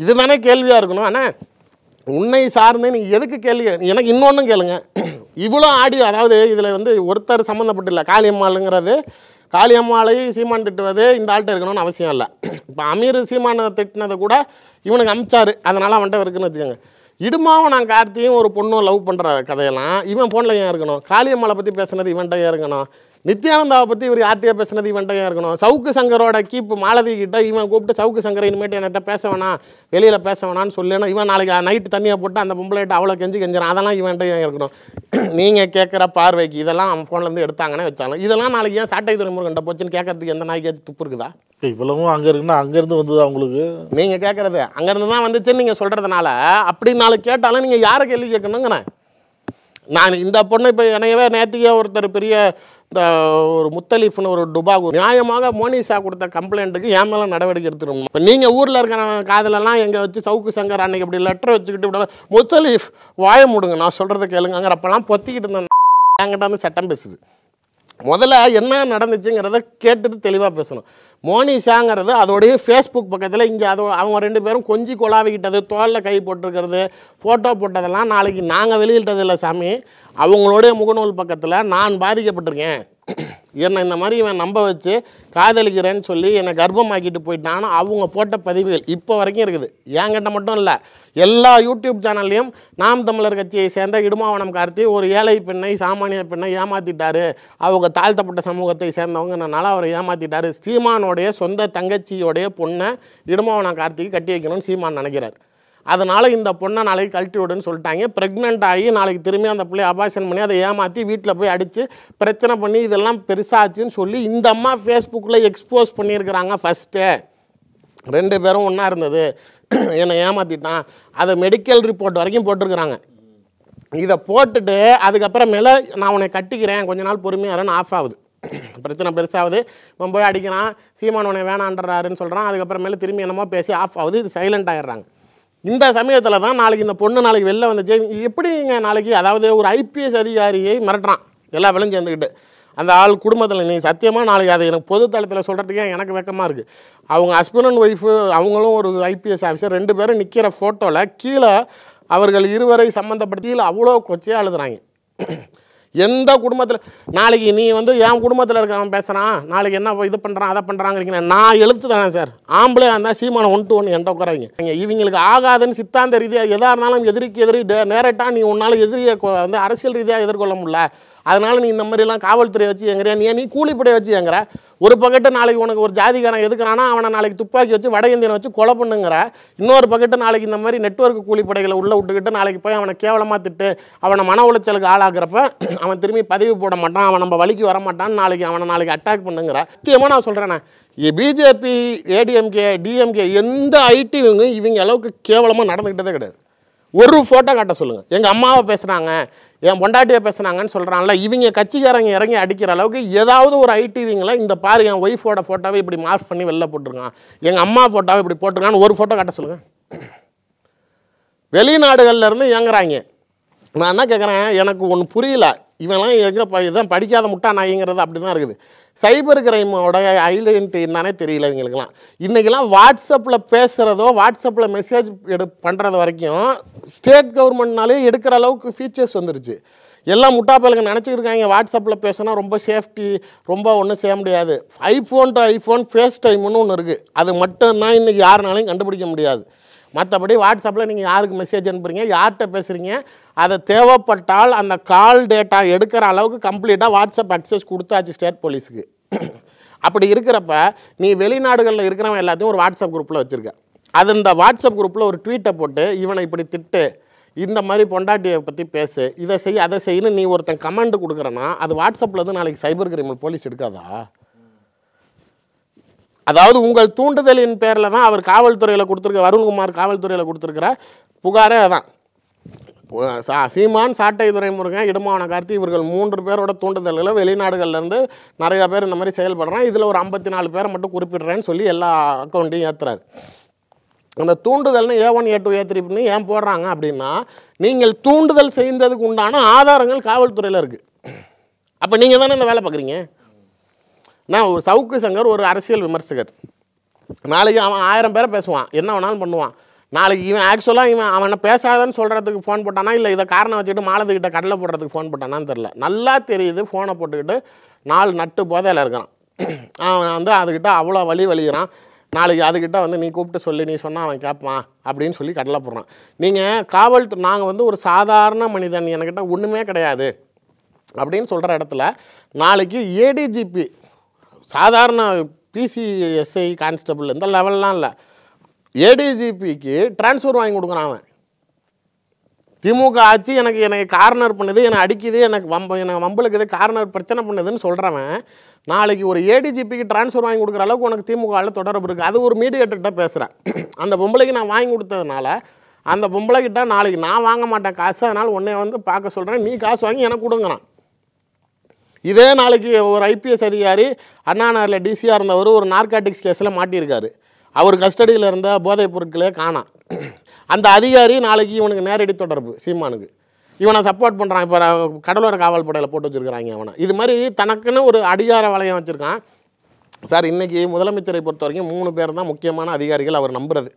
இதுதானே கேள்வியாக இருக்கணும் ஆனால் உன்னை சார்ந்து நீ எதுக்கு கேள்வி எனக்கு இன்னொன்றும் கேளுங்க இவ்வளோ ஆடியோ அதாவது இதில் வந்து ஒருத்தர் சம்மந்தப்பட்டு இல்லை காளியம்மாளுங்கிறது காளியம்மாளை சீமான் திட்டுவது இந்த ஆள்கிட்ட இருக்கணும்னு அவசியம் இல்லை இப்போ அமீர் சீமானை திட்டினதை கூட இவனுக்கு அமிச்சாரு அதனால் அவன்கிட்ட இருக்குன்னு வச்சுக்கோங்க இடுமாவும் நான் கார்த்தியும் ஒரு பொண்ணும் லவ் பண்ணுற கதையெல்லாம் இவன் ஃபோனில் ஏன் இருக்கணும் காளியம்மாளை பற்றி பேசுனது இவன்கிட்ட ஏன் இருக்கணும் நித்யானந்தாவை பற்றி இவர் யார்கிட்டயே பேசுனது இவன்ட்டையும் இருக்கணும் சவுக்கு சங்கரோட கீப்பு மாலதி கிட்ட இவன் கூப்பிட்டு சவுக்கு சங்கரை இனிமேட்டு என்கிட்ட பேச வேணாம் வெளியில் பேச வேணான்னு சொல்லினா இவன் நாளைக்கு நைட்டு தண்ணியை போட்டு அந்த பொம்பளைட்டு அவ்வளோ கெஞ்சி கெஞ்சிடும் அதெல்லாம் இவன்ட்டையும் இருக்கணும் நீங்கள் கேட்குற பார்வைக்கு இதெல்லாம் அவன் ஃபோன்லேருந்து எடுத்தாங்கன்னே வச்சாலும் இதெல்லாம் நாளைக்கு ஏன் சாட்டை துறைமுருகன் போச்சுன்னு கேட்கறதுக்கு எந்த நாய்க்காச்சும் துப்பு இருக்குதா இவ்வளவும் அங்கே இருக்குன்னா அங்கேருந்து வந்தது அவங்களுக்கு நீங்கள் கேட்குறது அங்கேருந்து தான் வந்துச்சுன்னு நீங்கள் சொல்கிறதுனால அப்படி நாளைக்கு கேட்டாலும் நீங்கள் யாரை கேள்வி கேட்கணுங்கிறேன் நான் இந்த பொண்ணு இப்போ என்னையவே நேற்றுக்கே ஒருத்தர் பெரிய இந்த ஒரு முத்தலீஃப்னு ஒரு டுபாக் நியாயமாக மோனிஷா கொடுத்த கம்ப்ளைண்ட்டுக்கு என் மேலே நடவடிக்கை எடுத்துருவோம் இப்போ நீங்கள் ஊரில் இருக்கிற காதலெல்லாம் எங்கே வச்சு சவுக்கு சங்கர் அன்னைக்கு இப்படி லெட்டர் வச்சுக்கிட்டு விட முத்தலீஃப் வாய முடுங்க நான் சொல்கிறத கேளுங்கிறப்பெல்லாம் அப்போல்லாம் பொத்திக்கிட்டு இருந்தேன் என்கிட்ட வந்து சட்டம் பேசுது முதல்ல என்ன நடந்துச்சுங்கிறத கேட்டுட்டு தெளிவாக பேசணும் மோனிஷாங்கிறது அதோடைய ஃபேஸ்புக் பக்கத்தில் இங்கே அதோ அவங்க ரெண்டு பேரும் கொஞ்சி கொலாவிக்கிட்டது தோலில் கை போட்டிருக்கிறது ஃபோட்டோ போட்டதெல்லாம் நாளைக்கு நாங்கள் வெளியிட்டதில்லை சாமி அவங்களுடைய முகநூல் பக்கத்தில் நான் பாதிக்கப்பட்டிருக்கேன் என்னை இந்த மாதிரி இவன் நம்ப வச்சு காதலிக்கிறேன்னு சொல்லி என்னை கர்ப்பமாக்கிட்டு போயிட்டான் அவங்க போட்ட பதிவுகள் இப்போ வரைக்கும் இருக்குது என்கிட்ட மட்டும் இல்லை எல்லா யூடியூப் சேனல்லையும் நாம் தமிழர் கட்சியை சேர்ந்த இடுமாவனம் கார்த்தி ஒரு ஏழை பெண்ணை சாமானிய பெண்ணை ஏமாற்றிட்டார் அவங்க தாழ்த்தப்பட்ட சமூகத்தை சேர்ந்தவங்க சேர்ந்தவங்கனால அவரை ஏமாற்றிட்டார் சீமானோடைய சொந்த தங்கச்சியோடைய பொண்ணை இடுமாவனம் கார்த்திக்கு கட்டி வைக்கணும்னு சீமான் நினைக்கிறார் அதனால் இந்த பொண்ணை நாளைக்கு கழட்டி விடுன்னு சொல்லிட்டாங்க ப்ரெக்னென்ட் ஆகி நாளைக்கு திரும்பி அந்த பிள்ளைய அபாஷன் பண்ணி அதை ஏமாற்றி வீட்டில் போய் அடித்து பிரச்சனை பண்ணி இதெல்லாம் பெருசாச்சுன்னு சொல்லி இந்த அம்மா ஃபேஸ்புக்கில் எக்ஸ்போஸ் பண்ணியிருக்கிறாங்க ஃபஸ்ட்டு ரெண்டு பேரும் ஒன்றா இருந்தது என்னை ஏமாற்றிட்டான் அதை மெடிக்கல் ரிப்போர்ட் வரைக்கும் போட்டிருக்கிறாங்க இதை போட்டுட்டு அதுக்கப்புறமேல நான் உன்னை கட்டிக்கிறேன் கொஞ்ச நாள் பொறுமையாரன்னு ஆஃப் ஆகுது பிரச்சனை பெருசாகுது இவன் போய் அடிக்கிறான் சீமான் உன்னை வேணான்றாருன்னு சொல்கிறான் அதுக்கப்புறமேல திரும்பி என்னமோ பேசி ஆஃப் ஆகுது இது சைலண்ட் ஆகிடுறாங்க இந்த சமயத்தில் தான் நாளைக்கு இந்த பொண்ணு நாளைக்கு வெளில வந்த ஜெய் எப்படிங்க நாளைக்கு அதாவது ஒரு ஐபிஎஸ் அதிகாரியை மிரட்டுறான் எல்லா விளையும் சேர்ந்துக்கிட்டு அந்த ஆள் குடும்பத்தில் நீ சத்தியமாக நாளைக்கு அதை எனக்கு பொது தளத்தில் சொல்கிறதுக்கே எனக்கு வெக்கமாக இருக்குது அவங்க ஹஸ்பண்ட் அண்ட் ஒய்ஃபு அவங்களும் ஒரு ஐபிஎஸ் ஆஃபீஸர் ரெண்டு பேரும் நிற்கிற ஃபோட்டோவில் கீழே அவர்கள் இருவரை சம்மந்தப்படுத்தியில் அவ்வளோ கொச்சையாக எழுதுகிறாங்க எந்த குடும்பத்தில் நாளைக்கு நீ வந்து என் குடும்பத்தில் அவன் பேசுகிறான் நாளைக்கு என்ன இது பண்ணுறான் அதை பண்ணுறாங்கிறீங்க நான் எழுத்து தானே சார் ஆம்பளே இருந்தால் சீமானம் ஒன் டு ஒன் என்கிட்ட உட்காராங்க நீங்கள் இவங்களுக்கு ஆகாதுன்னு சித்தாந்த ரீதியாக எதாக இருந்தாலும் எதிரிக்கு எதிரி நேரட்டாக நீ உன்னால் எதிரியை வந்து அரசியல் ரீதியாக எதிர்கொள்ள முடியல அதனால் நீ இந்த மாதிரிலாம் காவல்துறை வச்சு எங்கிற நீ நீ கூலிப்படையை வச்சு எங்கிற ஒரு பக்கெட்டு நாளைக்கு உனக்கு ஒரு ஜாதிக்காரன் எதுக்குறானா அவனை நாளைக்கு துப்பாக்கி வச்சு வட இந்தியனை வச்சு கொலை பண்ணுங்கிற இன்னொரு பக்கெட்டு நாளைக்கு இந்த மாதிரி நெட்ஒர்க் கூலிப்படைகளை உள்ளே விட்டுக்கிட்டு நாளைக்கு போய் அவனை கேவலமாக திட்டு அவனை மன உளைச்சலுக்கு ஆளாகிறப்ப அவன் திரும்பி பதிவு போட மாட்டான் அவன் நம்ம வழிக்கு வர மாட்டான் நாளைக்கு அவனை நாளைக்கு அட்டாக் பண்ணுங்கிற முக்கியமாக நான் சொல்கிறேண்ணே பிஜேபி ஏடிஎம்கே டிஎம்கே எந்த ஐடி இவங்க இவங்க அளவுக்கு கேவலமாக நடந்துக்கிட்டதே கிடையாது ஒரு ஃபோட்டோ காட்ட சொல்லுங்கள் எங்கள் அம்மாவை பேசுகிறாங்க என் பொண்டாட்டியை பேசுனாங்கன்னு சொல்கிறான்ல இவங்க கட்சிக்காரங்க இறங்கி அடிக்கிற அளவுக்கு ஏதாவது ஒரு ஐடிவிங்களை இந்த பாரு என் ஒய்ஃபோட ஃபோட்டோவை இப்படி மார்க் பண்ணி வெளில போட்டிருக்கான் எங்கள் அம்மா ஃபோட்டோவை இப்படி போட்டிருக்கான்னு ஒரு ஃபோட்டோ காட்ட சொல்லுங்கள் வெளிநாடுகள்லேருந்து இயங்குறாங்க நான் என்ன கேட்குறேன் எனக்கு ஒன்று புரியல இவெல்லாம் எங்கே இதுதான் படிக்காத முட்டா நாய்ங்கிறது அப்படி தான் இருக்குது சைபர் கிரைமோட ஐடென்டிட்டி என்னன்னே தெரியல இவங்களுக்குலாம் இன்றைக்கெல்லாம் வாட்ஸ்அப்பில் பேசுகிறதோ வாட்ஸ்அப்பில் மெசேஜ் எடு பண்ணுறது வரைக்கும் ஸ்டேட் கவர்மெண்ட்னாலே எடுக்கிற அளவுக்கு ஃபீச்சர்ஸ் வந்துருச்சு எல்லாம் முட்டா பயலுங்க நினச்சிருக்காங்க வாட்ஸ்அப்பில் பேசுனா ரொம்ப சேஃப்டி ரொம்ப ஒன்றும் செய்ய முடியாது ஐஃபோன் டு ஐஃபோன் ஃபேஸ் டைம்னு ஒன்று இருக்குது அது மட்டும்தான் இன்றைக்கி யாருனாலையும் கண்டுபிடிக்க முடியாது மற்றபடி வாட்ஸ்அப்பில் நீங்கள் யாருக்கு மெசேஜ் அனுப்புகிறீங்க யார்கிட்ட பேசுகிறீங்க அதை தேவைப்பட்டால் அந்த கால் டேட்டா எடுக்கிற அளவுக்கு கம்ப்ளீட்டாக வாட்ஸ்அப் அக்சஸ் கொடுத்தாச்சு ஸ்டேட் போலீஸுக்கு அப்படி இருக்கிறப்ப நீ வெளிநாடுகளில் இருக்கிறவன் எல்லாத்தையும் ஒரு வாட்ஸ்அப் குரூப்பில் வச்சுருக்க அது இந்த வாட்ஸ்அப் குரூப்பில் ஒரு ட்வீட்டை போட்டு இவனை இப்படி திட்டு இந்த மாதிரி பொண்டாட்டியை பற்றி பேசு இதை செய் அதை செய்யணும் நீ ஒருத்தன் கமெண்ட் கொடுக்குறேன்னா அது வாட்ஸ்அப்பில் வந்து நாளைக்கு சைபர் கிரிமினல் போலீஸ் எடுக்காதா அதாவது உங்கள் தூண்டுதலின் பேரில் தான் அவர் காவல்துறையில் கொடுத்துருக்க வருண்குமார் காவல்துறையில் கொடுத்துருக்கிற புகாரே அதான் சா சீமான் சாட்டை துறைமுருகன் இடமான கார்த்தி இவர்கள் மூன்று பேரோட தூண்டுதல்களை வெளிநாடுகள்லேருந்து நிறையா பேர் இந்த மாதிரி செயல்படுறான் இதில் ஒரு ஐம்பத்தி நாலு பேரை மட்டும் குறிப்பிடுறேன்னு சொல்லி எல்லா அக்கௌண்ட்டையும் ஏற்றுறாரு அந்த தூண்டுதல்னு A one A two A three ஏன் போடுறாங்க அப்படின்னா நீங்கள் தூண்டுதல் செய்ததுக்கு உண்டான ஆதாரங்கள் காவல்துறையில் இருக்குது அப்போ நீங்கள் தானே இந்த வேலை பார்க்குறீங்க நான் ஒரு சவுக்கு சங்கர் ஒரு அரசியல் விமர்சகர் நாளைக்கு அவன் ஆயிரம் பேரை பேசுவான் என்ன வேணாலும் பண்ணுவான் நாளைக்கு இவன் ஆக்சுவலாக இவன் அவனை பேசாதன்னு சொல்கிறதுக்கு ஃபோன் போட்டானா இல்லை இதை காரணம் வச்சுட்டு மாலத்துக்கிட்ட கடலை போடுறதுக்கு ஃபோன் போட்டானான்னு தெரில நல்லா தெரியுது ஃபோனை போட்டுக்கிட்டு நாலு நட்டு போதையில் இருக்கிறான் அவன் வந்து அதுக்கிட்ட அவ்வளோ வழி வலிகிறான் நாளைக்கு அதுக்கிட்ட வந்து நீ கூப்பிட்டு சொல்லி நீ சொன்னால் அவன் கேட்பான் அப்படின்னு சொல்லி கடலை போடுறான் நீங்கள் காவல் நாங்கள் வந்து ஒரு சாதாரண மனிதன் என்கிட்ட ஒன்றுமே கிடையாது அப்படின்னு சொல்கிற இடத்துல நாளைக்கு ஏடிஜிபி சாதாரண பிசிஎஸ்ஐ கான்ஸ்டபிள் கான்ஸ்டபுள் இந்த லெவல்லாம் இல்லை ஏடிஜிபிக்கு டிரான்ஸ்ஃபர் வாங்கி கொடுக்குறான் அவன் திமுக ஆட்சி எனக்கு எனக்கு கார்னர் பண்ணுது என்னை அடிக்குது எனக்கு வம்ப எனக்கு இது கார்னர் பிரச்சனை பண்ணுதுன்னு சொல்கிறவன் நாளைக்கு ஒரு ஏடிஜிபிக்கு டிரான்ஸ்ஃபர் வாங்கி கொடுக்குற அளவுக்கு உனக்கு திமுகவில் தொடர்பு இருக்குது அது ஒரு மீடியேட்டர்கிட்ட பேசுகிறேன் அந்த பொம்பளைக்கு நான் வாங்கி கொடுத்ததுனால அந்த பொம்பளைக்கிட்ட நாளைக்கு நான் வாங்க மாட்டேன் காசு அதனால் உன்னை வந்து பார்க்க சொல்கிறேன் நீ காசு வாங்கி எனக்கு கொடுங்கண்ணான் இதே நாளைக்கு ஒரு ஐபிஎஸ் அதிகாரி அண்ணாநகரில் டிசியாக இருந்தவர் ஒரு நார்காட்டிக்ஸ் கேஸில் மாட்டியிருக்காரு அவர் கஸ்டடியில் இருந்த போதைப் பொருட்களே காணாம் அந்த அதிகாரி நாளைக்கு இவனுக்கு நேரடி தொடர்பு சீமானுக்கு இவனை சப்போர்ட் பண்ணுறான் இப்போ கடலோர காவல் படையில் போட்டு வச்சுருக்கிறாங்க அவனை இது மாதிரி தனக்குன்னு ஒரு அடிகார வளையம் வச்சுருக்கான் சார் இன்றைக்கி முதலமைச்சரை பொறுத்த வரைக்கும் மூணு பேர் தான் முக்கியமான அதிகாரிகள் அவர் நம்புறது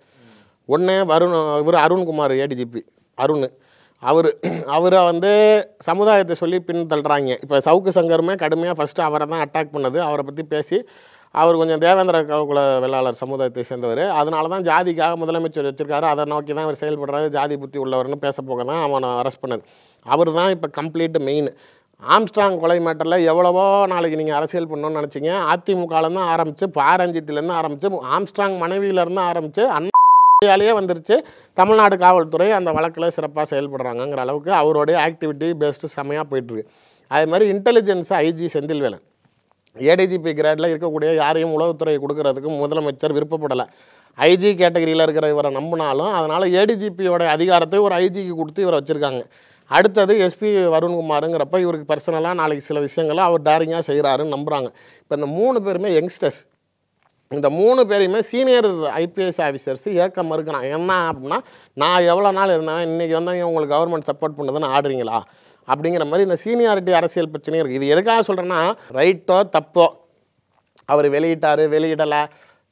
ஒன்று வருண் இவர் அருண்குமார் ஏடிஜிபி அருண் அவர் அவரை வந்து சமுதாயத்தை சொல்லி பின்தள்ளுறாங்க இப்போ சவுக்கு சங்கருமே கடுமையாக ஃபஸ்ட்டு அவரை தான் அட்டாக் பண்ணது அவரை பற்றி பேசி அவர் கொஞ்சம் தேவேந்திர கவுக்குல வேளாளர் சமுதாயத்தை சேர்ந்தவர் அதனால தான் ஜாதிக்காக முதலமைச்சர் வச்சுருக்காரு அதை நோக்கி தான் இவர் செயல்படுறாரு ஜாதி புத்தி உள்ளவர்னு பேச போக தான் அவனை அரெஸ்ட் பண்ணது அவர் தான் இப்போ கம்ப்ளீட் மெயின் ஆம்ஸ்ட்ராங் கொலை மேட்டரில் எவ்வளவோ நாளைக்கு நீங்கள் அரசியல் பண்ணணும்னு நினச்சிங்க அதிமுகலேருந்து ஆரம்பித்து பாரஞ்சித்துலேருந்து ஆரம்பித்து ஆம்ஸ்ட்ராங் மனைவியிலேருந்து ஆரம்பித்து அண்ணா வேலையே வந்துருச்சு தமிழ்நாடு காவல்துறை அந்த வழக்கில் சிறப்பாக செயல்படுறாங்கங்கிற அளவுக்கு அவருடைய ஆக்டிவிட்டி பெஸ்ட்டு செம்மையாக போயிட்டுருக்கு அதே மாதிரி இன்டெலிஜென்ஸ் ஐஜி செந்தில்வேலன் ஏடிஜிபி கிரேடில் இருக்கக்கூடிய யாரையும் உளவுத்துறை கொடுக்கறதுக்கு முதலமைச்சர் விருப்பப்படலை ஐஜி கேட்டகரியில் இருக்கிற இவரை நம்பினாலும் அதனால் ஏடிஜிபியோட அதிகாரத்தை ஒரு ஐஜிக்கு கொடுத்து இவரை வச்சுருக்காங்க அடுத்தது எஸ்பி வருண்குமாருங்கிறப்ப இவருக்கு பர்சனலாக நாளைக்கு சில விஷயங்களை அவர் டேரிங்காக செய்கிறாருன்னு நம்புகிறாங்க இப்போ இந்த மூணு பேருமே யங்ஸ்டர்ஸ் இந்த மூணு பேரையுமே சீனியர் ஐபிஎஸ் ஆஃபீஸர்ஸ் ஏற்க மறுக்கிறான் என்ன அப்படின்னா நான் எவ்வளோ நாள் இருந்தேன் இன்றைக்கி வந்து உங்களுக்கு கவர்மெண்ட் சப்போர்ட் பண்ணுதுன்னு ஆடுறீங்களா அப்படிங்கிற மாதிரி இந்த சீனியாரிட்டி அரசியல் பிரச்சனையும் இருக்குது இது எதுக்காக சொல்கிறேன்னா ரைட்டோ தப்போ அவர் வெளியிட்டார் வெளியிடலை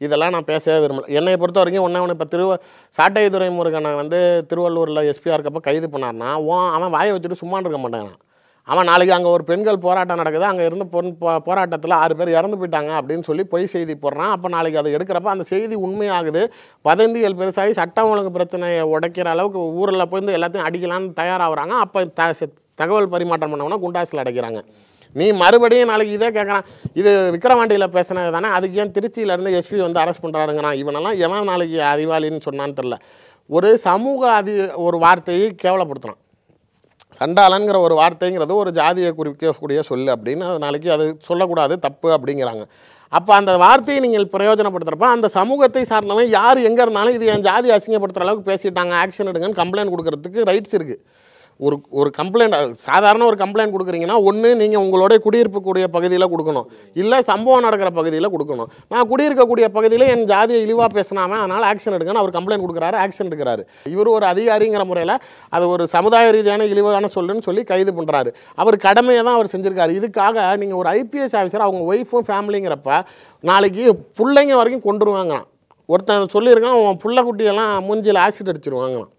இதெல்லாம் நான் பேசவே விரும்பல என்னை பொறுத்த வரைக்கும் ஒன்றே ஒன்று இப்போ திருவ சாட்டை துறைமுருகனை வந்து திருவள்ளூரில் எஸ்பியாக இருக்கப்போ கைது பண்ணார்னா அவன் வாயை வச்சுட்டு சும்மா இருக்க மாட்டேங்கிறான் அவன் நாளைக்கு அங்கே ஒரு பெண்கள் போராட்டம் நடக்குது அங்கே இருந்து பொன் போ போராட்டத்தில் ஆறு பேர் இறந்து போயிட்டாங்க அப்படின்னு சொல்லி பொய் செய்தி போடுறான் அப்போ நாளைக்கு அதை எடுக்கிறப்ப அந்த செய்தி உண்மையாகுது வதந்திகள் பெருசாகி சட்டம் ஒழுங்கு பிரச்சனையை உடைக்கிற அளவுக்கு ஊரில் போய் எல்லாத்தையும் அடிக்கலான்னு தயாராகிறாங்க அப்போ த தகவல் பரிமாற்றம் பண்ணவொன்னா குண்டாசில் அடைக்கிறாங்க நீ மறுபடியும் நாளைக்கு இதே கேட்குறான் இது விக்ரவாண்டியில் பேசினது தானே அதுக்கு ஏன் திருச்சியிலேருந்து எஸ்பி வந்து அரெஸ்ட் பண்ணுறாருங்கிறான் இவனெல்லாம் எவன் நாளைக்கு அறிவாளின்னு சொன்னான்னு தெரில ஒரு சமூக அதி ஒரு வார்த்தையை கேவலப்படுத்துகிறான் சண்டாளன்கிற ஒரு வார்த்தைங்கிறது ஒரு ஜாதியை குறிக்கக்கூடிய சொல் அப்படின்னு நாளைக்கு அது சொல்லக்கூடாது தப்பு அப்படிங்கிறாங்க அப்போ அந்த வார்த்தையை நீங்கள் பிரயோஜனப்படுத்துகிறப்ப அந்த சமூகத்தை சார்ந்தவன் யார் எங்கே இருந்தாலும் இது என் ஜாதி அசிங்கப்படுத்துகிற அளவுக்கு பேசிட்டாங்க ஆக்ஷன் எடுங்கன்னு கம்ப்ளைண்ட் கொடுக்கறதுக்கு ரைட்ஸ் இருக்குது ஒரு ஒரு கம்ப்ளைண்ட் சாதாரண ஒரு கம்ப்ளைண்ட் கொடுக்குறீங்கன்னா ஒன்று நீங்கள் உங்களுடைய குடியிருப்புக்கூடிய பகுதியில் கொடுக்கணும் இல்லை சம்பவம் நடக்கிற பகுதியில் கொடுக்கணும் நான் குடியிருக்கக்கூடிய பகுதியில் என் ஜாதியை இழிவாக பேசினாமல் அதனால் ஆக்ஷன் எடுக்கணும் அவர் கம்ப்ளைண்ட் கொடுக்குறாரு ஆக்ஷன் எடுக்கிறாரு இவர் ஒரு அதிகாரிங்கிற முறையில் அது ஒரு சமுதாய ரீதியான இழிவான சொல்லுன்னு சொல்லி கைது பண்ணுறாரு அவர் கடமையை தான் அவர் செஞ்சுருக்காரு இதுக்காக நீங்கள் ஒரு ஐபிஎஸ் ஆஃபீஸர் அவங்க ஒய்ஃபும் ஃபேமிலிங்கிறப்ப நாளைக்கு பிள்ளைங்க வரைக்கும் கொண்டுருவாங்க ஒருத்தன் சொல்லியிருக்கான் அவன் பிள்ளைக்குட்டியெல்லாம் குட்டியெல்லாம் மூஞ்சியில் ஆசிட் அடிச்சிருவாங்களாம்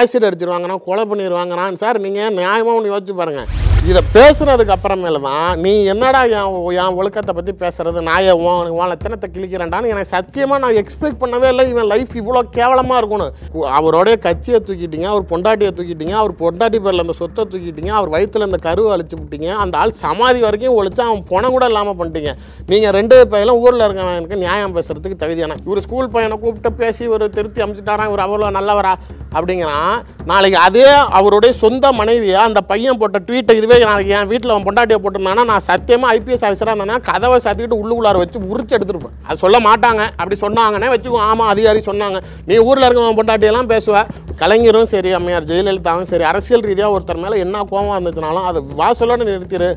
ஆசிட் அடிச்சிருவாங்கண்ணா கொலை பண்ணிடுவாங்கண்ணான்னு சார் நீங்கள் நியாயமாக ஒன்று யோசிச்சு பாருங்கள் இதை பேசுனதுக்கு அப்புறமேல தான் நீ என்னடா என் என் ஒழுக்கத்தை பற்றி பேசுறது நான் என் உன் லட்சணத்தை கிழிக்கிறேன்டான்னு எனக்கு சத்தியமாக நான் எக்ஸ்பெக்ட் பண்ணவே இல்லை இவன் லைஃப் இவ்வளோ கேவலமாக இருக்கணும் அவரோடைய கட்சியை தூக்கிட்டீங்க அவர் பொண்டாட்டியை தூக்கிட்டீங்க அவர் பொண்டாட்டி பேரில் அந்த சொத்தை தூக்கிட்டீங்க அவர் வயிற்றில் அந்த கருவை அழிச்சு விட்டீங்க அந்த ஆள் சமாதி வரைக்கும் ஒழிச்சு அவன் பொணம் கூட இல்லாமல் பண்ணிட்டீங்க நீங்கள் ரெண்டு பையனும் ஊரில் இருக்கவனுக்கு நியாயம் பேசுறதுக்கு தகுதியான இவர் ஸ்கூல் பையனை கூப்பிட்டு பேசி இவர் திருத்தி அமைச்சிட்டாரான் இவர் அவ்வளோ நல்லவரா அப்படிங்கிறான் நாளைக்கு அதே அவருடைய சொந்த மனைவியாக அந்த பையன் போட்ட ட்வீட்டை இதுவே போய் நாளைக்கு என் வீட்டில் அவன் பொண்டாட்டியை போட்டிருந்தானா நான் சத்தியமாக ஐபிஎஸ் ஆஃபீஸராக இருந்தேன்னா கதவை சத்திக்கிட்டு உள்ளுக்குள்ளார வச்சு உரிச்சு எடுத்துருப்பேன் அது சொல்ல மாட்டாங்க அப்படி சொன்னாங்கன்னே வச்சுக்கோ ஆமாம் அதிகாரி சொன்னாங்க நீ ஊரில் இருக்க அவன் பொண்டாட்டியெல்லாம் பேசுவேன் கலைஞரும் சரி அம்மையார் ஜெயலலிதாவும் சரி அரசியல் ரீதியாக ஒருத்தர் மேலே என்ன கோபம் இருந்துச்சுனாலும் அது வாசலோடு நிறுத்திடு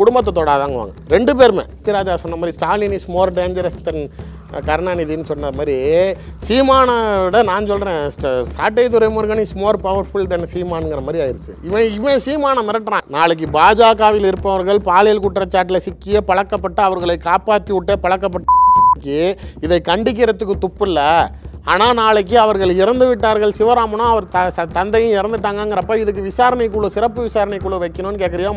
குடும்பத்தை தொடாதாங்குவாங்க ரெண்டு பேருமே சிராஜா சொன்ன மாதிரி Stalin is more dangerous than கருணாநிதின்னு சொன்ன மாதிரி சீமானோட நான் சொல்கிறேன் Saattai Duraimurugan is more powerful than சீமானுங்கிற மாதிரி ஆயிடுச்சு இவன் இவன் சீமானை மிரட்டுறான் நாளைக்கு பாஜகவில் இருப்பவர்கள் பாலியல் குற்றச்சாட்டில் சிக்கிய பழக்கப்பட்டு அவர்களை காப்பாற்றி விட்டே பழக்கப்பட்டு இதை கண்டிக்கிறதுக்கு துப்பில்லை ஆனால் நாளைக்கு அவர்கள் இறந்து விட்டார்கள் சிவராமனும் அவர் த தந்தையும் இறந்துட்டாங்கங்கிறப்ப இதுக்கு விசாரணைக்குழு சிறப்பு விசாரணைக்குழு வைக்கணும்னு கேட்குறியா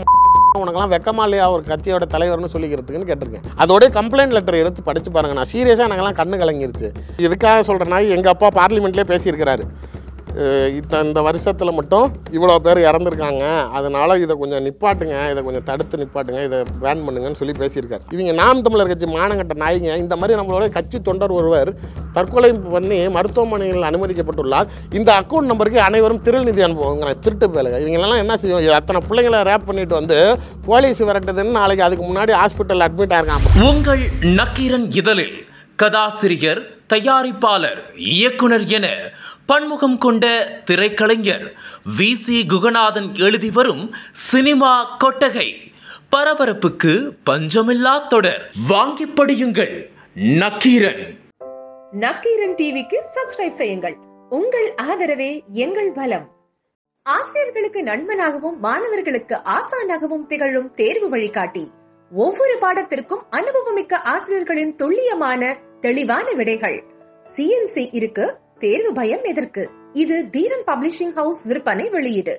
உனக்கெல்லாம் வெக்கமா இல்லையா ஒரு கட்சியோட தலைவர்னு சொல்லிக்கிறதுக்குன்னு கேட்டிருக்கேன் அதோடய கம்ப்ளைண்ட் லெட்டர் எடுத்து படித்து பாருங்க நான் சீரியஸாக எனக்கெல்லாம் கண்ணு கலங்கிருச்சு இதுக்காக சொல்கிறேன்னா எங்கள் அப்பா பார்லிமெண்ட்லேயே பேசியிருக்கிறாரு இந்த வருஷத்தில் மட்டும் இவ்வளோ பேர் இறந்துருக்காங்க அதனால் இதை கொஞ்சம் நிப்பாட்டுங்க இதை கொஞ்சம் தடுத்து நிப்பாட்டுங்க இதை பேன் பண்ணுங்கன்னு சொல்லி பேசியிருக்கார் இவங்க நாம் தமிழர் கட்சி மானங்கட்ட நாயங்க இந்த மாதிரி நம்மளோட கட்சி தொண்டர் ஒருவர் தற்கொலை பண்ணி மருத்துவமனையில் அனுமதிக்கப்பட்டுள்ளார் இந்த அக்கௌண்ட் நம்பருக்கு அனைவரும் திருநிதி அனுபவங்க திருட்டு பேலுங்க இவங்களெல்லாம் என்ன செய்யும் அத்தனை பிள்ளைங்களை ரேப் பண்ணிட்டு வந்து போலீஸ் விரட்டுதுன்னு நாளைக்கு அதுக்கு முன்னாடி ஹாஸ்பிட்டல் அட்மிட் ஆயிருக்காங்க உங்கள் நக்கீரன் இதழில் கதாசிரியர் தயாரிப்பாளர் இயக்குனர் என பன்முகம் கொண்ட திரைக்கலைஞர் வி சி குகநாதன் எழுதி வரும் சினிமா கொட்டகை பரபரப்புக்கு பஞ்சமில்லா தொடர் வாங்கி படியுங்கள் நக்கீரன் நக்கீரன் டிவிக்கு சப்ஸ்கிரைப் செய்யுங்கள் உங்கள் ஆதரவே எங்கள் பலம் ஆசிரியர்களுக்கு நண்பனாகவும் மாணவர்களுக்கு ஆசானாகவும் திகழும் தேர்வு வழிகாட்டி ஒவ்வொரு பாடத்திற்கும் அனுபவமிக்க ஆசிரியர்களின் துல்லியமான தெளிவான விடைகள் சிஎன்சி இருக்கு தேர்வு பயம் எதற்கு இது தீரன் பப்ளிஷிங் ஹவுஸ் விற்பனை வெளியீடு